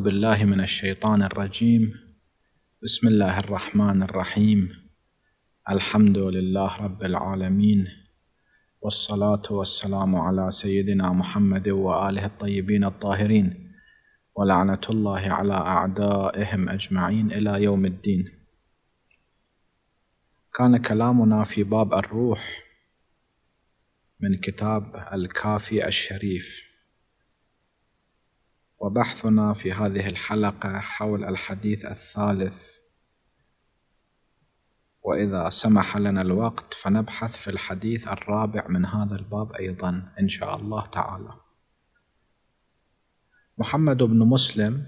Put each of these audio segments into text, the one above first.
بالله من الشيطان الرجيم بسم الله الرحمن الرحيم الحمد لله رب العالمين والصلاه والسلام على سيدنا محمد واله الطيبين الطاهرين ولعنه الله على اعدائهم اجمعين الى يوم الدين كان كلامنا في باب الروح من كتاب الكافي الشريف وبحثنا في هذه الحلقة حول الحديث الثالث وإذا سمح لنا الوقت فنبحث في الحديث الرابع من هذا الباب أيضا إن شاء الله تعالى محمد بن مسلم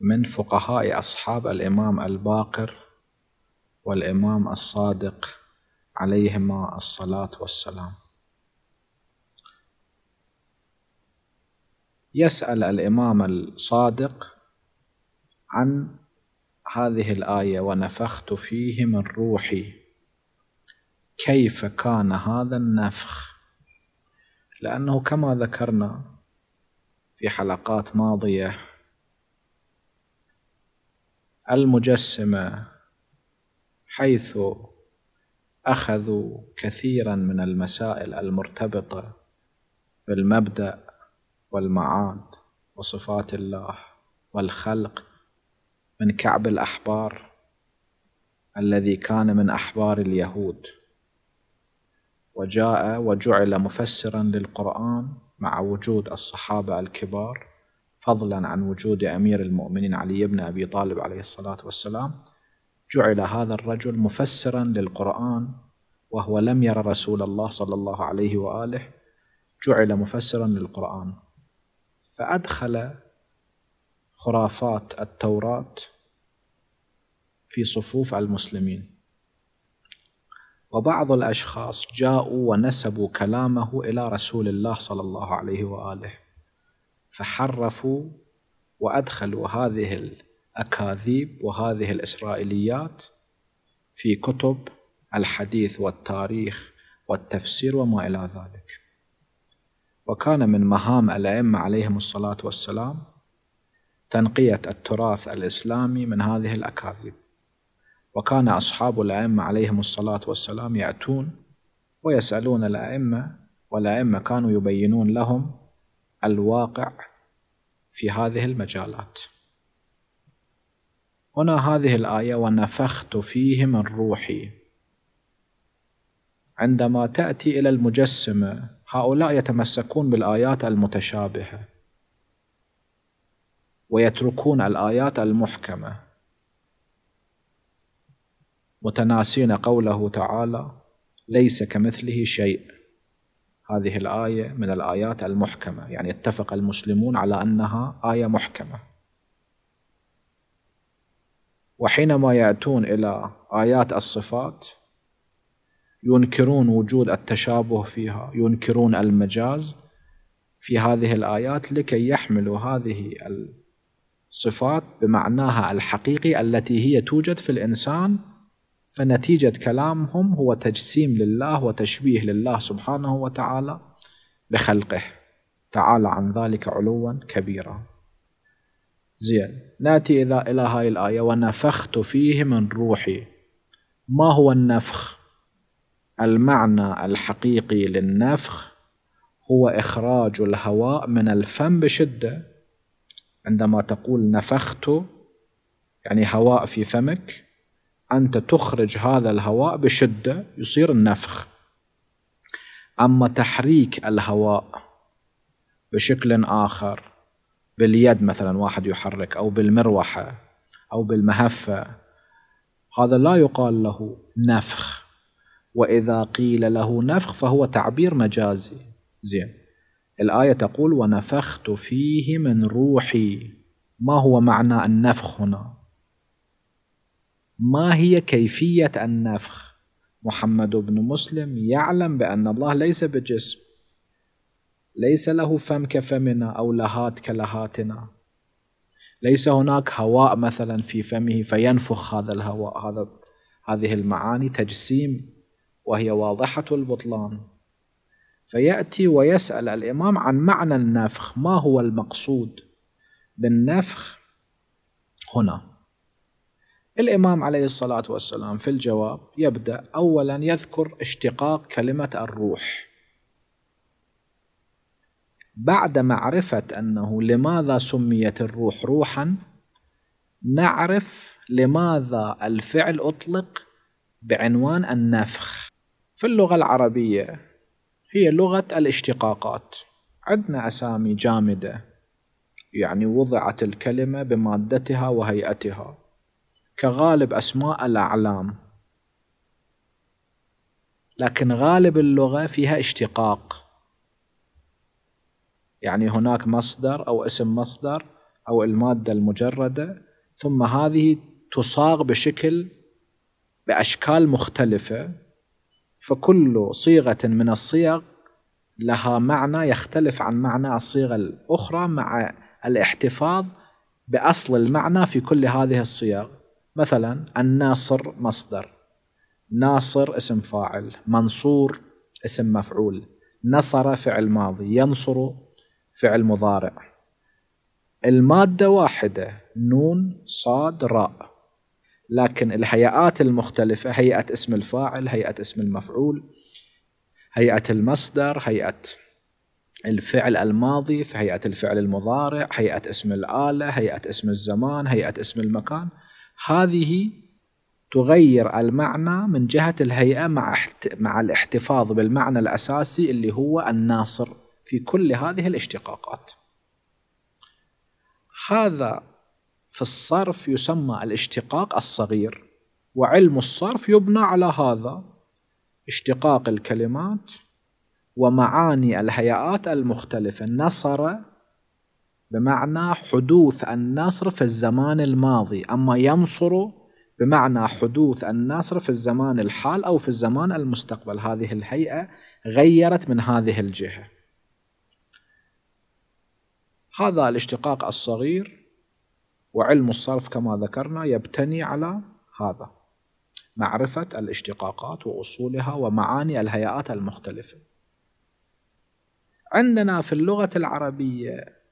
من فقهاء أصحاب الإمام الباقر والإمام الصادق عليهما الصلاة والسلام يسأل الإمام الصادق عن هذه الآية ونفخت فيه من روحي كيف كان هذا النفخ لأنه كما ذكرنا في حلقات ماضية المجسمة حيث أخذوا كثيرا من المسائل المرتبطة بالمبدأ والمعاد وصفات الله والخلق من كعب الأحبار الذي كان من أحبار اليهود وجاء وجعل مفسرا للقرآن مع وجود الصحابة الكبار فضلا عن وجود أمير المؤمنين علي بن أبي طالب عليه الصلاة والسلام جعل هذا الرجل مفسرا للقرآن وهو لم ير رسول الله صلى الله عليه وآله جعل مفسرا للقرآن فأدخل خرافات التوراة في صفوف المسلمين وبعض الأشخاص جاءوا ونسبوا كلامه إلى رسول الله صلى الله عليه وآله فحرفوا وأدخلوا هذه الأكاذيب وهذه الإسرائيليات في كتب الحديث والتاريخ والتفسير وما إلى ذلك وكان من مهام الأئمة عليهم الصلاة والسلام تنقية التراث الإسلامي من هذه الأكاذيب وكان أصحاب الأئمة عليهم الصلاة والسلام يأتون ويسألون الأئمة والأئمة كانوا يبينون لهم الواقع في هذه المجالات هنا هذه الآية ونفخت فيه من روحي عندما تأتي إلى المجسمة هؤلاء يتمسكون بالآيات المتشابهة ويتركون الآيات المحكمة متناسين قوله تعالى ليس كمثله شيء هذه الآية من الآيات المحكمة يعني اتفق المسلمون على أنها آية محكمة وحينما يأتون إلى آيات الصفات ينكرون وجود التشابه فيها ينكرون المجاز في هذه الآيات لكي يحملوا هذه الصفات بمعناها الحقيقي التي هي توجد في الإنسان فنتيجة كلامهم هو تجسيم لله وتشبيه لله سبحانه وتعالى بخلقه تعالى عن ذلك علوا كبيرا زين ناتي إذا إلى هاي الآية ونفخت فيه من روحي ما هو النفخ المعنى الحقيقي للنفخ هو إخراج الهواء من الفم بشدة عندما تقول نفخت يعني هواء في فمك أنت تخرج هذا الهواء بشدة يصير النفخ أما تحريك الهواء بشكل آخر باليد مثلا واحد يحرك أو بالمروحة أو بالمهفة هذا لا يقال له نفخ وإذا قيل له نفخ فهو تعبير مجازي زين الآية تقول ونفخت فيه من روحي ما هو معنى النفخ هنا ما هي كيفية النفخ محمد بن مسلم يعلم بأن الله ليس بجسم ليس له فم كفمنا أو لهات كلهاتنا ليس هناك هواء مثلا في فمه فينفخ هذا الهواء هذا هذه المعاني تجسيم وهي واضحة البطلان فيأتي ويسأل الإمام عن معنى النفخ ما هو المقصود بالنفخ هنا الإمام عليه الصلاة والسلام في الجواب يبدأ أولا يذكر اشتقاق كلمة الروح بعد معرفة أنه لماذا سميت الروح روحا نعرف لماذا الفعل أطلق بعنوان النفخ في اللغة العربية هي لغة الاشتقاقات عندنا أسامي جامدة يعني وضعت الكلمة بمادتها وهيئتها كغالب أسماء الأعلام لكن غالب اللغة فيها اشتقاق يعني هناك مصدر أو اسم مصدر أو المادة المجردة ثم هذه تصاغ بشكل بأشكال مختلفة فكل صيغة من الصيغ لها معنى يختلف عن معنى الصيغة الأخرى مع الاحتفاظ بأصل المعنى في كل هذه الصيغ مثلا الناصر مصدر ناصر اسم فاعل منصور اسم مفعول نصر فعل ماضي ينصر فعل مضارع المادة واحدة نون صاد راء لكن الهيئات المختلفة هيئة اسم الفاعل هيئة اسم المفعول هيئة المصدر هيئة الفعل الماضي في هيئة الفعل المضارع هيئة اسم الآلة هيئة اسم الزمان هيئة اسم المكان هذه تغير المعنى من جهة الهيئة مع مع الاحتفاظ بالمعنى الأساسي اللي هو الناصر في كل هذه الاشتقاقات هذا في الصرف يسمى الاشتقاق الصغير وعلم الصرف يبنى على هذا اشتقاق الكلمات ومعاني الهيئات المختلفة نصر بمعنى حدوث النصر في الزمان الماضي أما ينصر بمعنى حدوث النصر في الزمان الحال أو في الزمان المستقبل هذه الهيئة غيرت من هذه الجهة هذا الاشتقاق الصغير وعلم الصرف كما ذكرنا يبتني على هذا معرفة الاشتقاقات وأصولها ومعاني الهيئات المختلفة عندنا في اللغة العربية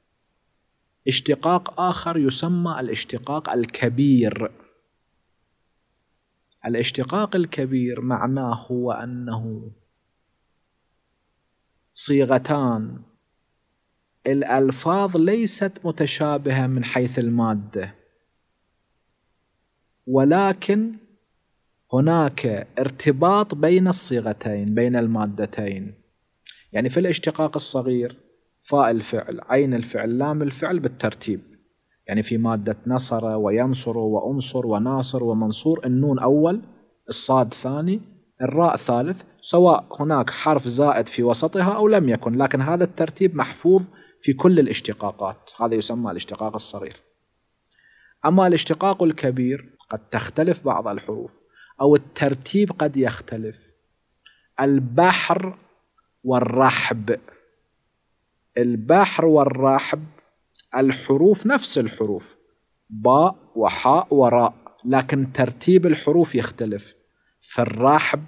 اشتقاق آخر يسمى الاشتقاق الكبير الاشتقاق الكبير معناه هو أنه صيغتان الألفاظ ليست متشابهة من حيث المادة ولكن هناك ارتباط بين الصيغتين بين المادتين يعني في الاشتقاق الصغير فاء الفعل عين الفعل لام الفعل بالترتيب يعني في مادة نصر وينصر وأنصر وناصر ومنصور النون أول الصاد ثاني الراء ثالث سواء هناك حرف زائد في وسطها أو لم يكن لكن هذا الترتيب محفوظ في كل الاشتقاقات هذا يسمى الاشتقاق الصغير أما الاشتقاق الكبير قد تختلف بعض الحروف أو الترتيب قد يختلف البحر والرحب البحر والرحب الحروف نفس الحروف باء وحاء وراء لكن ترتيب الحروف يختلف في الرحب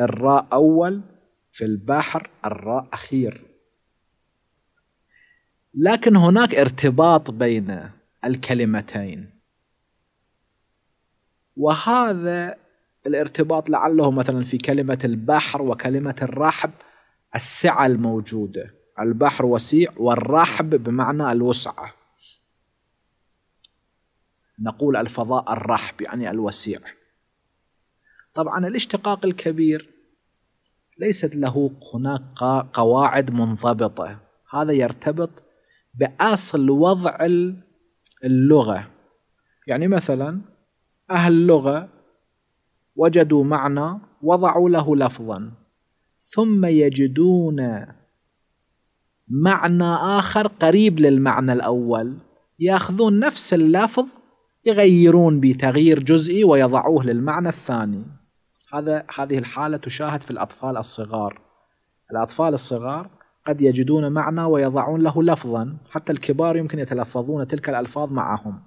الراء أول في البحر الراء أخير لكن هناك ارتباط بين الكلمتين وهذا الارتباط لعله مثلا في كلمة البحر وكلمة الرحب السعة الموجودة البحر وسيع والرحب بمعنى الوسعة نقول الفضاء الرحب يعني الوسيع طبعا الاشتقاق الكبير ليست له هناك قواعد منضبطة هذا يرتبط باصل وضع اللغه يعني مثلا اهل اللغه وجدوا معنى وضعوا له لفظا ثم يجدون معنى اخر قريب للمعنى الاول ياخذون نفس اللفظ يغيرون بتغيير جزئي ويضعوه للمعنى الثاني هذا هذه الحاله تشاهد في الاطفال الصغار الاطفال الصغار قد يجدون معنى ويضعون له لفظا حتى الكبار يمكن يتلفظون تلك الألفاظ معهم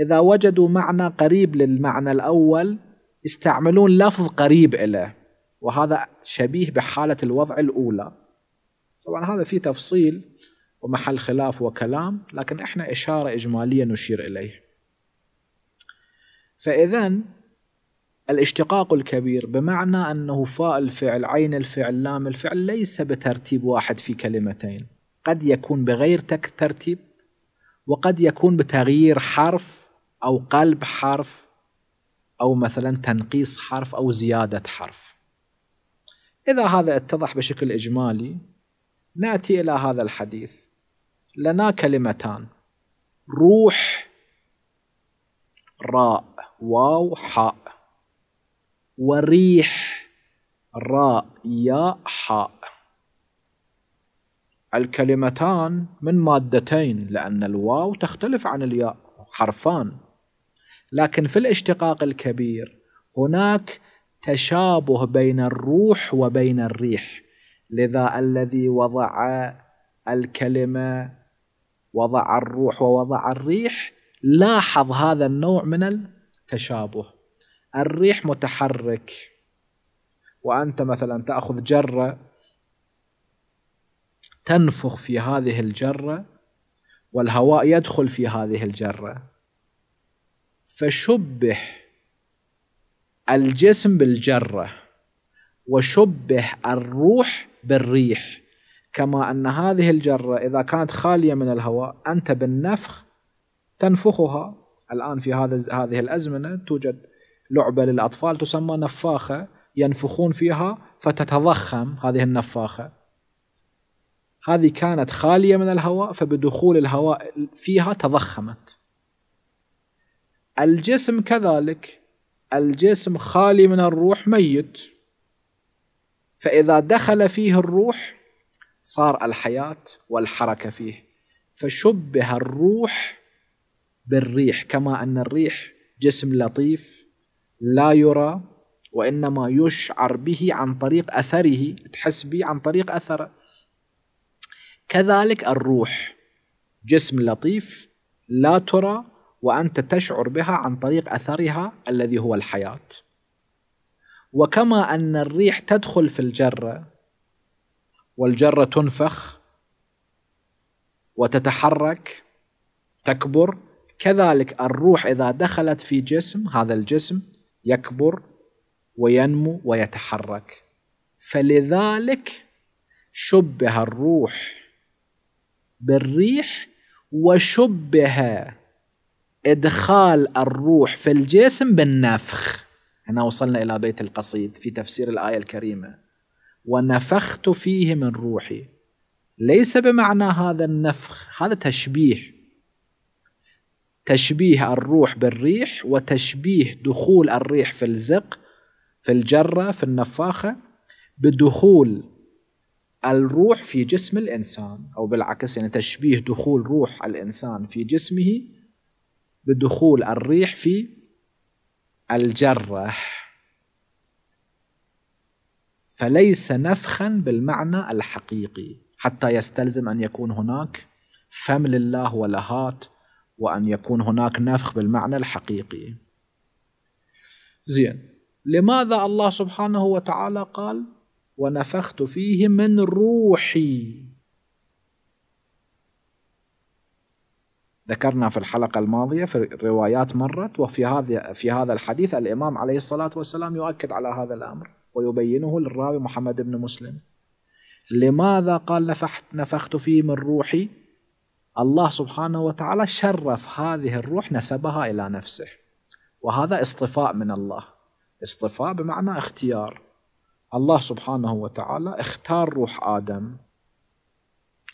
إذا وجدوا معنى قريب للمعنى الأول يستعملون لفظ قريب إليه وهذا شبيه بحالة الوضع الأولى طبعا هذا فيه تفصيل ومحل خلاف وكلام لكن احنا إشارة إجمالية نشير إليه فإذا الاشتقاق الكبير بمعنى أنه فاء الفعل عين الفعل لام الفعل ليس بترتيب واحد في كلمتين قد يكون بغير ترتيب وقد يكون بتغيير حرف أو قلب حرف أو مثلا تنقيص حرف أو زيادة حرف إذا هذا اتضح بشكل إجمالي نأتي إلى هذا الحديث لنا كلمتان روح راء واو حاء وريح راء ياء حاء الكلمتان من مادتين لأن الواو تختلف عن الياء حرفان لكن في الاشتقاق الكبير هناك تشابه بين الروح وبين الريح لذا الذي وضع الكلمة وضع الروح ووضع الريح لاحظ هذا النوع من التشابه الريح متحرك وأنت مثلا تأخذ جرة تنفخ في هذه الجرة والهواء يدخل في هذه الجرة فشبه الجسم بالجرة وشبه الروح بالريح كما أن هذه الجرة إذا كانت خالية من الهواء أنت بالنفخ تنفخها الآن في هذا هذه الأزمنة توجد لعبة للأطفال تسمى نفاخة ينفخون فيها فتتضخم هذه النفاخة هذه كانت خالية من الهواء فبدخول الهواء فيها تضخمت الجسم كذلك الجسم خالي من الروح ميت فإذا دخل فيه الروح صار الحياة والحركة فيه فشبه الروح بالريح كما أن الريح جسم لطيف لا يرى وإنما يشعر به عن طريق أثره تحس به عن طريق أثره كذلك الروح جسم لطيف لا ترى وأنت تشعر بها عن طريق أثرها الذي هو الحياة وكما أن الريح تدخل في الجرة والجرة تنفخ وتتحرك تكبر كذلك الروح إذا دخلت في جسم هذا الجسم يكبر وينمو ويتحرك فلذلك شبه الروح بالريح وشبه ادخال الروح في الجسم بالنفخ هنا وصلنا الى بيت القصيد في تفسير الايه الكريمه ونفخت فيه من روحي ليس بمعنى هذا النفخ هذا تشبيه تشبيه الروح بالريح وتشبيه دخول الريح في الزق في الجرة في النفاخة بدخول الروح في جسم الإنسان أو بالعكس يعني تشبيه دخول روح الإنسان في جسمه بدخول الريح في الجرة فليس نفخا بالمعنى الحقيقي حتى يستلزم أن يكون هناك فم لله ولهات وأن يكون هناك نفخ بالمعنى الحقيقي زين لماذا الله سبحانه وتعالى قال ونفخت فيه من روحي ذكرنا في الحلقة الماضية في الروايات مرت وفي هذا في هذا الحديث الإمام عليه الصلاة والسلام يؤكد على هذا الأمر ويبينه للراوي محمد بن مسلم لماذا قال نفخت نفخت فيه من روحي الله سبحانه وتعالى شرف هذه الروح نسبها إلى نفسه وهذا اصطفاء من الله اصطفاء بمعنى اختيار الله سبحانه وتعالى اختار روح آدم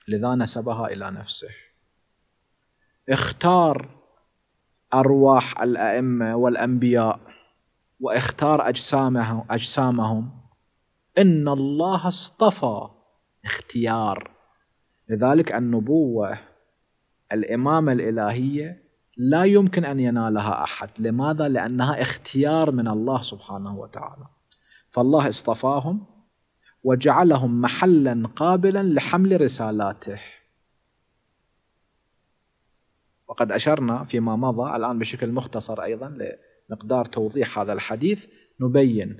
لذا نسبها إلى نفسه اختار أرواح الأئمة والأنبياء واختار أجسامهم أجسامهم إن الله اصطفى اختيار لذلك النبوة الإمامة الإلهية لا يمكن أن ينالها أحد لماذا؟ لأنها اختيار من الله سبحانه وتعالى فالله اصطفاهم وجعلهم محلا قابلا لحمل رسالاته وقد أشرنا فيما مضى الآن بشكل مختصر أيضا لمقدار توضيح هذا الحديث نبين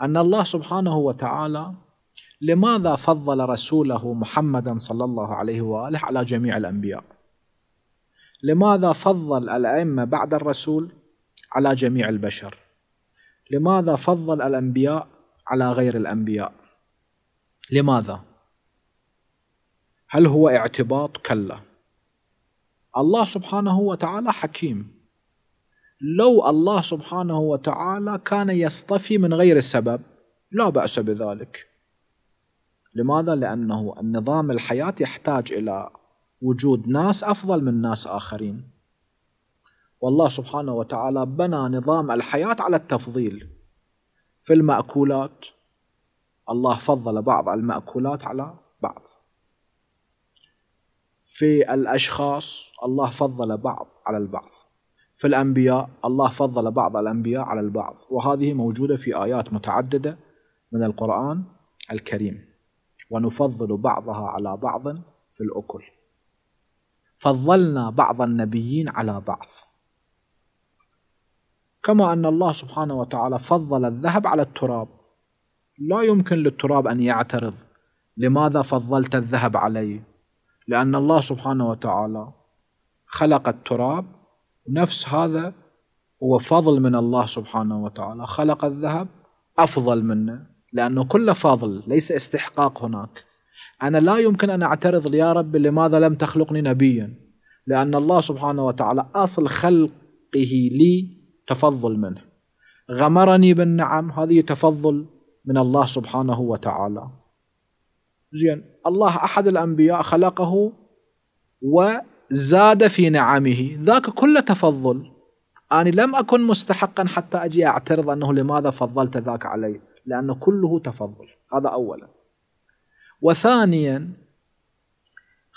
أن الله سبحانه وتعالى لماذا فضل رسوله محمدا صلى الله عليه وآله على جميع الأنبياء لماذا فضل الأئمة بعد الرسول على جميع البشر لماذا فضل الأنبياء على غير الأنبياء لماذا هل هو اعتباط كلا الله سبحانه وتعالى حكيم لو الله سبحانه وتعالى كان يصطفي من غير سبب لا بأس بذلك لماذا؟ لأنه النظام الحياة يحتاج إلى وجود ناس أفضل من ناس آخرين والله سبحانه وتعالى بنى نظام الحياة على التفضيل في المأكولات الله فضل بعض المأكولات على بعض في الأشخاص الله فضل بعض على البعض في الأنبياء الله فضل بعض الأنبياء على البعض وهذه موجودة في آيات متعددة من القرآن الكريم ونفضل بعضها على بعض في الأكل فضلنا بعض النبيين على بعض كما أن الله سبحانه وتعالى فضل الذهب على التراب لا يمكن للتراب أن يعترض لماذا فضلت الذهب عليه لأن الله سبحانه وتعالى خلق التراب نفس هذا هو فضل من الله سبحانه وتعالى خلق الذهب أفضل منه لأنه كله فضل ليس استحقاق هناك أنا لا يمكن أن أعترض يا رب لماذا لم تخلقني نبيا لأن الله سبحانه وتعالى أصل خلقه لي تفضل منه غمرني بالنعم هذه تفضل من الله سبحانه وتعالى زين الله أحد الأنبياء خلقه وزاد في نعمه ذاك كله تفضل أنا لم أكن مستحقا حتى أجي أعترض أنه لماذا فضلت ذاك علي لأنه كله تفضل هذا أولا وثانيا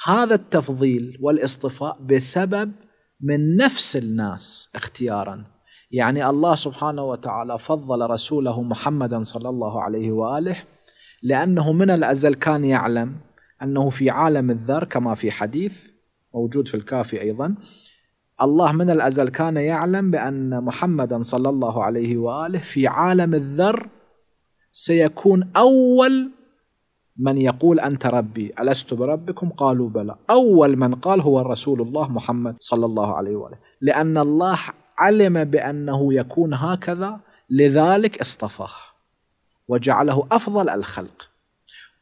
هذا التفضيل والاصطفاء بسبب من نفس الناس اختيارا يعني الله سبحانه وتعالى فضل رسوله محمدا صلى الله عليه واله لانه من الازل كان يعلم انه في عالم الذر كما في حديث موجود في الكافي ايضا الله من الازل كان يعلم بان محمدا صلى الله عليه واله في عالم الذر سيكون اول من يقول أنت ربي ألست بربكم قالوا بلى أول من قال هو رسول الله محمد صلى الله عليه وآله لأن الله علم بأنه يكون هكذا لذلك اصطفاه وجعله أفضل الخلق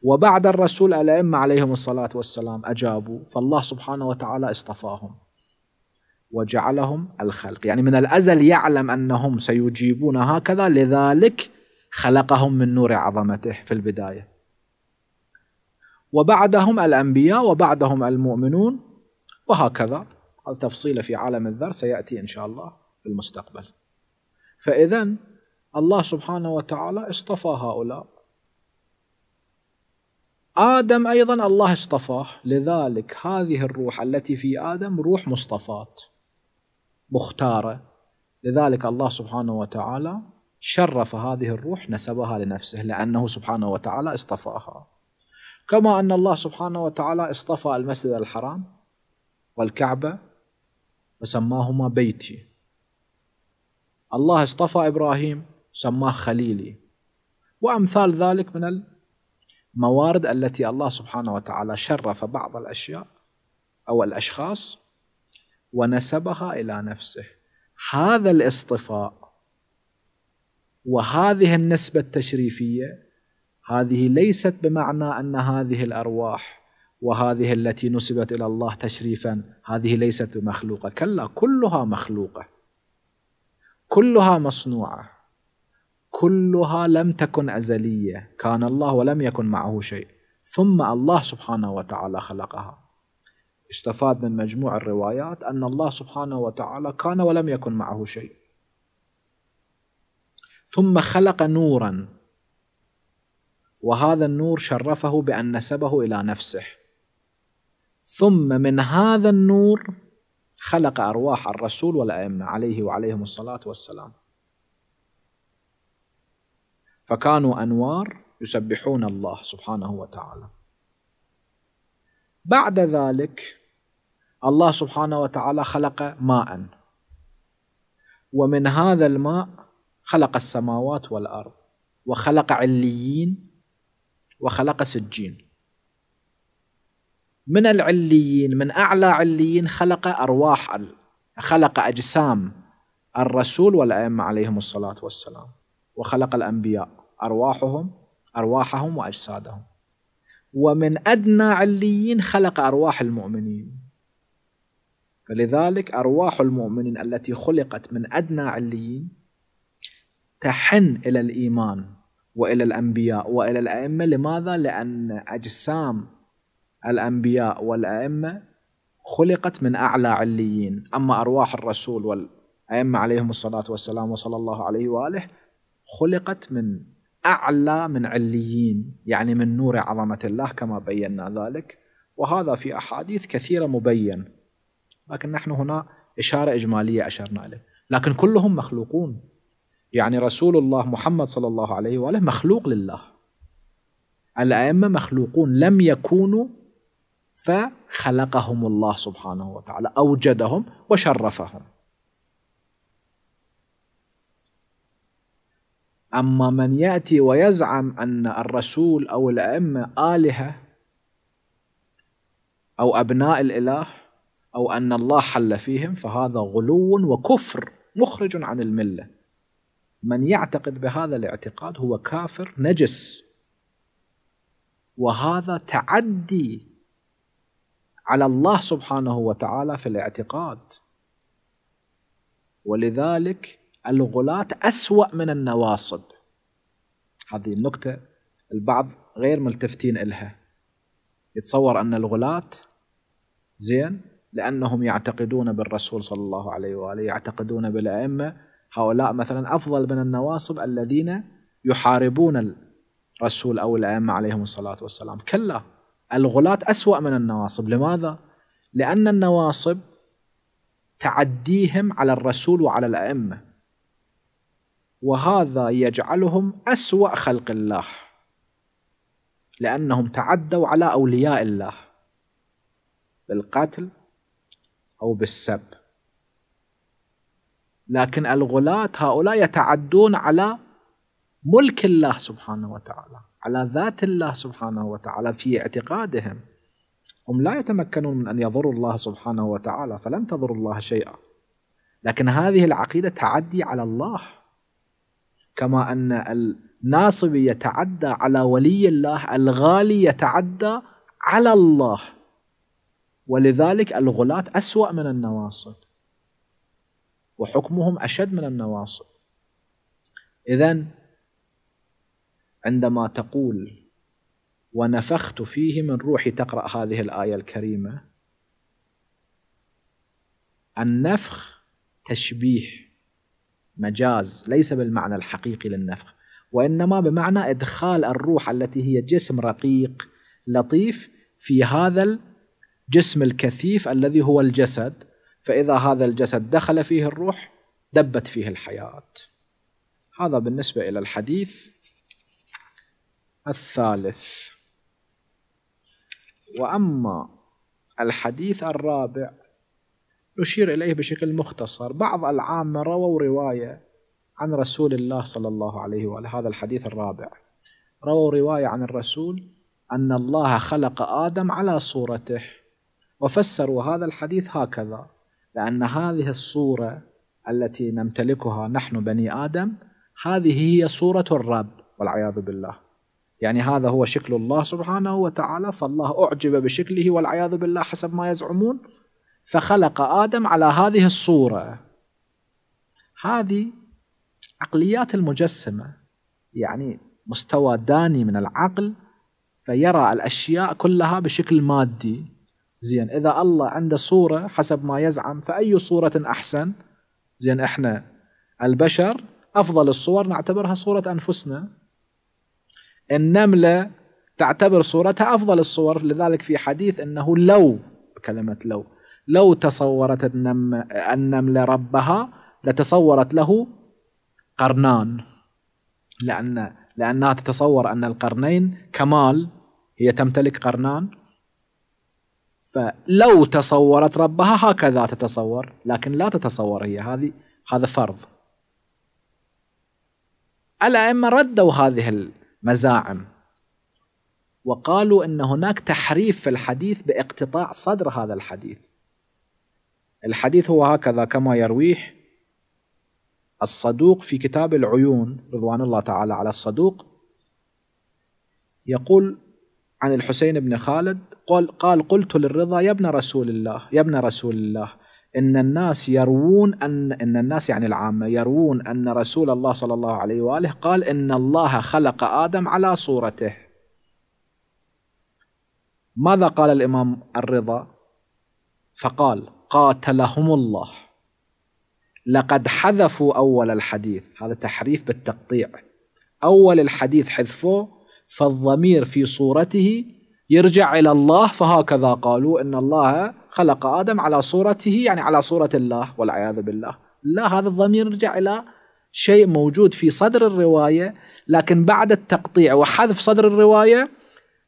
وبعد الرسول الأئمة عليهم الصلاة والسلام أجابوا فالله سبحانه وتعالى اصطفاهم وجعلهم الخلق يعني من الأزل يعلم أنهم سيجيبون هكذا لذلك خلقهم من نور عظمته في البداية وبعدهم الأنبياء وبعدهم المؤمنون وهكذا التفصيل في عالم الذر سيأتي إن شاء الله في المستقبل فإذا الله سبحانه وتعالى اصطفى هؤلاء آدم أيضا الله اصطفاه لذلك هذه الروح التي في آدم روح مصطفاة مختارة لذلك الله سبحانه وتعالى شرف هذه الروح نسبها لنفسه لأنه سبحانه وتعالى اصطفاها كما أن الله سبحانه وتعالى اصطفى المسجد الحرام والكعبة وسماهما بيتي الله اصطفى إبراهيم سماه خليلي وأمثال ذلك من الموارد التي الله سبحانه وتعالى شرف بعض الأشياء أو الأشخاص ونسبها إلى نفسه هذا الاصطفاء وهذه النسبة التشريفية هذه ليست بمعنى ان هذه الارواح وهذه التي نسبت الى الله تشريفا هذه ليست بمخلوقه كلا كلها مخلوقه كلها مصنوعه كلها لم تكن ازليه كان الله ولم يكن معه شيء ثم الله سبحانه وتعالى خلقها استفاد من مجموع الروايات ان الله سبحانه وتعالى كان ولم يكن معه شيء ثم خلق نورا وهذا النور شرفه بأن نسبه إلى نفسه ثم من هذا النور خلق أرواح الرسول والأئمة عليه وعليهم الصلاة والسلام فكانوا أنوار يسبحون الله سبحانه وتعالى بعد ذلك الله سبحانه وتعالى خلق ماء ومن هذا الماء خلق السماوات والأرض وخلق عليين وخلق سجين من العليين من أعلى عليين خلق أرواح خلق أجسام الرسول والأئمة عليهم الصلاة والسلام وخلق الأنبياء أرواحهم أرواحهم وأجسادهم ومن أدنى عليين خلق أرواح المؤمنين فلذلك أرواح المؤمنين التي خلقت من أدنى عليين تحن إلى الإيمان والى الانبياء والى الائمه لماذا؟ لان اجسام الانبياء والائمه خلقت من اعلى عليين، اما ارواح الرسول والائمه عليهم الصلاه والسلام وصلى الله عليه واله خلقت من اعلى من عليين، يعني من نور عظمه الله كما بينا ذلك، وهذا في احاديث كثيره مبين. لكن نحن هنا اشاره اجماليه اشرنا اليه، لكن كلهم مخلوقون يعني رسول الله محمد صلى الله عليه وآله مخلوق لله الأئمة مخلوقون لم يكونوا فخلقهم الله سبحانه وتعالى أوجدهم وشرفهم أما من يأتي ويزعم أن الرسول أو الأئمة آلهة أو أبناء الإله أو أن الله حل فيهم فهذا غلو وكفر مخرج عن المله من يعتقد بهذا الاعتقاد هو كافر نجس وهذا تعدي على الله سبحانه وتعالى في الاعتقاد ولذلك الغلاة أسوأ من النواصب هذه النكتة البعض غير ملتفتين إلها يتصور أن الغلاة زين لأنهم يعتقدون بالرسول صلى الله عليه وآله يعتقدون بالأئمة هؤلاء مثلا أفضل من النواصب الذين يحاربون الرسول أو الأئمة عليهم الصلاة والسلام كلا الغلاة أسوأ من النواصب لماذا؟ لأن النواصب تعديهم على الرسول وعلى الأئمة وهذا يجعلهم أسوأ خلق الله لأنهم تعدوا على أولياء الله بالقتل أو بالسب لكن الغلاة هؤلاء يتعدون على ملك الله سبحانه وتعالى على ذات الله سبحانه وتعالى في اعتقادهم هم لا يتمكنون من أن يضروا الله سبحانه وتعالى فلن تضروا الله شيئا لكن هذه العقيدة تعدي على الله كما أن الناصب يتعدى على ولي الله الغالي يتعدى على الله ولذلك الغلاة أسوأ من النواصب وحكمهم أشد من النواصب إذا عندما تقول ونفخت فيه من روحي تقرأ هذه الآية الكريمة النفخ تشبيه مجاز ليس بالمعنى الحقيقي للنفخ وإنما بمعنى إدخال الروح التي هي جسم رقيق لطيف في هذا الجسم الكثيف الذي هو الجسد فإذا هذا الجسد دخل فيه الروح دبت فيه الحياة هذا بالنسبة إلى الحديث الثالث وأما الحديث الرابع نشير إليه بشكل مختصر بعض العامة رووا رواية عن رسول الله صلى الله عليه وآله هذا الحديث الرابع رووا رواية عن الرسول أن الله خلق آدم على صورته وفسروا هذا الحديث هكذا لأن هذه الصورة التي نمتلكها نحن بني آدم هذه هي صورة الرب والعياذ بالله يعني هذا هو شكل الله سبحانه وتعالى فالله أعجب بشكله والعياذ بالله حسب ما يزعمون فخلق آدم على هذه الصورة هذه عقليات المجسمة يعني مستوى داني من العقل فيرى الأشياء كلها بشكل مادي زين إذا الله عنده صورة حسب ما يزعم فأي صورة أحسن زين إحنا البشر أفضل الصور نعتبرها صورة أنفسنا النملة تعتبر صورتها أفضل الصور لذلك في حديث أنه لو كلمة لو لو تصورت النم النملة ربها لتصورت له قرنان لأن لأنها تتصور أن القرنين كمال هي تمتلك قرنان فلو تصورت ربها هكذا تتصور لكن لا تتصور هي هذه هذا فرض الأئمة ردوا هذه المزاعم وقالوا أن هناك تحريف في الحديث باقتطاع صدر هذا الحديث الحديث هو هكذا كما يرويه الصدوق في كتاب العيون رضوان الله تعالى على الصدوق يقول عن الحسين بن خالد قال, قال قلت للرضا يا ابن رسول الله يا ابن رسول الله إن الناس يروون أن إن الناس يعني العامة يروون أن رسول الله صلى الله عليه وآله قال إن الله خلق آدم على صورته ماذا قال الإمام الرضا فقال قاتلهم الله لقد حذفوا أول الحديث هذا تحريف بالتقطيع أول الحديث حذفوه فالضمير في صورته يرجع إلى الله فهكذا قالوا إن الله خلق آدم على صورته يعني على صورة الله والعياذ بالله لا هذا الضمير يرجع إلى شيء موجود في صدر الرواية لكن بعد التقطيع وحذف صدر الرواية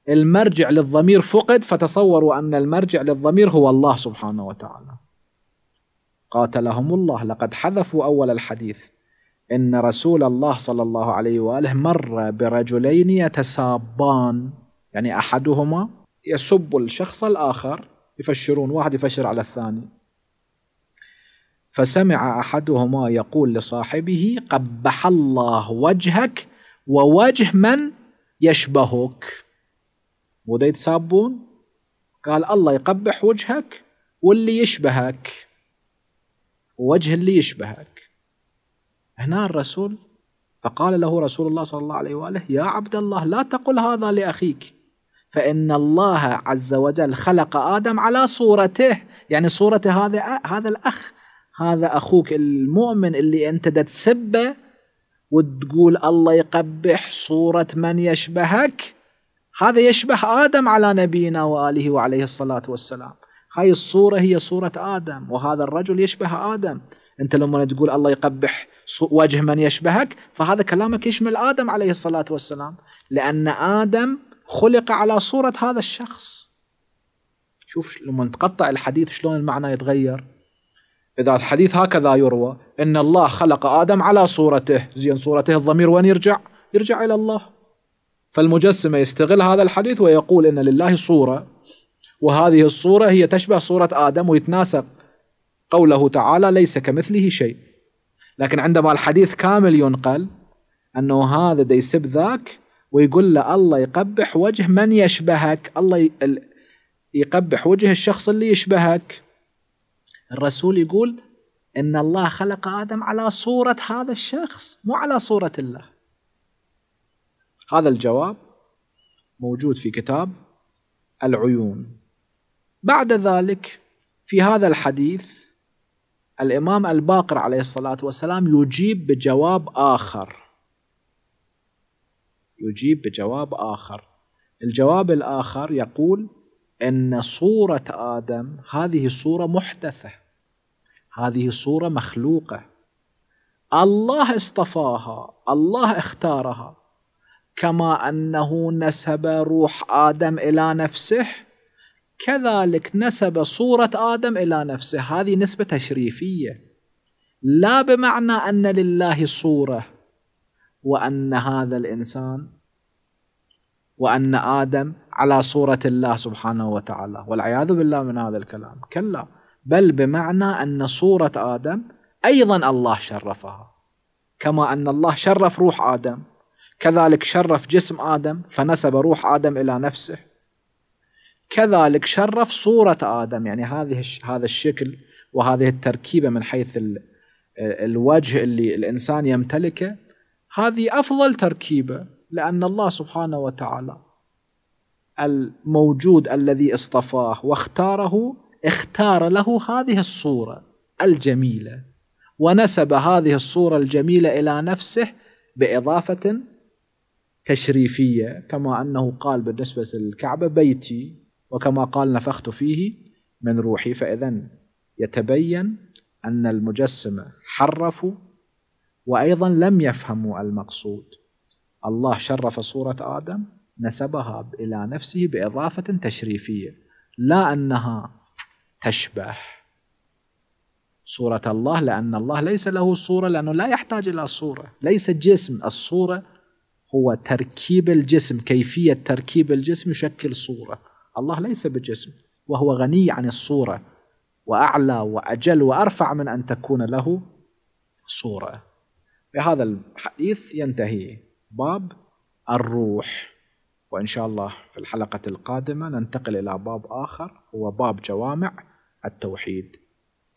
المرجع للضمير فقد فتصوروا أن المرجع للضمير هو الله سبحانه وتعالى قاتلهم الله لقد حذفوا أول الحديث ان رسول الله صلى الله عليه واله مر برجلين يتسابان يعني احدهما يسب الشخص الاخر يفشرون واحد يفشر على الثاني فسمع احدهما يقول لصاحبه قبح الله وجهك ووجه من يشبهك وده يتسابون قال الله يقبح وجهك واللي يشبهك ووجه اللي يشبهك هنا الرسول فقال له رسول الله صلى الله عليه وآله يا عبد الله لا تقل هذا لأخيك فإن الله عز وجل خلق آدم على صورته يعني صورة هذا هذا الأخ هذا أخوك المؤمن اللي أنت تسبه وتقول الله يقبح صورة من يشبهك هذا يشبه آدم على نبينا وآله وعليه الصلاة والسلام هاي الصورة هي صورة آدم وهذا الرجل يشبه آدم انت لما تقول الله يقبح وجه من يشبهك فهذا كلامك يشمل ادم عليه الصلاه والسلام لان ادم خلق على صوره هذا الشخص شوف لما تقطع الحديث شلون المعنى يتغير اذا الحديث هكذا يروى ان الله خلق ادم على صورته زين صورته الضمير وين يرجع يرجع الى الله فالمجسمه يستغل هذا الحديث ويقول ان لله صوره وهذه الصوره هي تشبه صوره ادم ويتناسق قوله تعالى ليس كمثله شيء لكن عندما الحديث كامل ينقل أنه هذا دا يسب ذاك ويقول له الله يقبح وجه من يشبهك الله يقبح وجه الشخص اللي يشبهك الرسول يقول إن الله خلق آدم على صورة هذا الشخص مو على صورة الله هذا الجواب موجود في كتاب العيون بعد ذلك في هذا الحديث الإمام الباقر عليه الصلاة والسلام يجيب بجواب آخر يجيب بجواب آخر الجواب الآخر يقول أن صورة آدم هذه صورة محدثة هذه صورة مخلوقة الله اصطفاها الله اختارها كما أنه نسب روح آدم إلى نفسه كذلك نسب صورة آدم إلى نفسه هذه نسبة تشريفية لا بمعنى أن لله صورة وأن هذا الإنسان وأن آدم على صورة الله سبحانه وتعالى والعياذ بالله من هذا الكلام كلا بل بمعنى أن صورة آدم أيضا الله شرفها كما أن الله شرف روح آدم كذلك شرف جسم آدم فنسب روح آدم إلى نفسه كذلك شرف صورة آدم يعني هذه هذا الشكل وهذه التركيبة من حيث الوجه اللي الإنسان يمتلكه هذه أفضل تركيبة لأن الله سبحانه وتعالى الموجود الذي اصطفاه واختاره اختار له هذه الصورة الجميلة ونسب هذه الصورة الجميلة إلى نفسه بإضافة تشريفية كما أنه قال بالنسبة للكعبة بيتي وكما قال نفخت فيه من روحي فإذا يتبين أن المجسمة حرفوا وأيضا لم يفهموا المقصود الله شرف صورة آدم نسبها إلى نفسه بإضافة تشريفية لا أنها تشبه صورة الله لأن الله ليس له صورة لأنه لا يحتاج إلى صورة ليس جسم الصورة هو تركيب الجسم كيفية تركيب الجسم يشكل صورة الله ليس بجسم وهو غني عن الصورة وأعلى وأجل وأرفع من أن تكون له صورة بهذا الحديث ينتهي باب الروح وإن شاء الله في الحلقة القادمة ننتقل إلى باب آخر هو باب جوامع التوحيد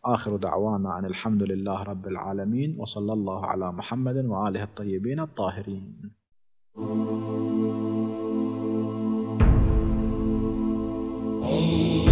آخر دعوانا أن الحمد لله رب العالمين وصلى الله على محمد وآله الطيبين الطاهرين. Oh.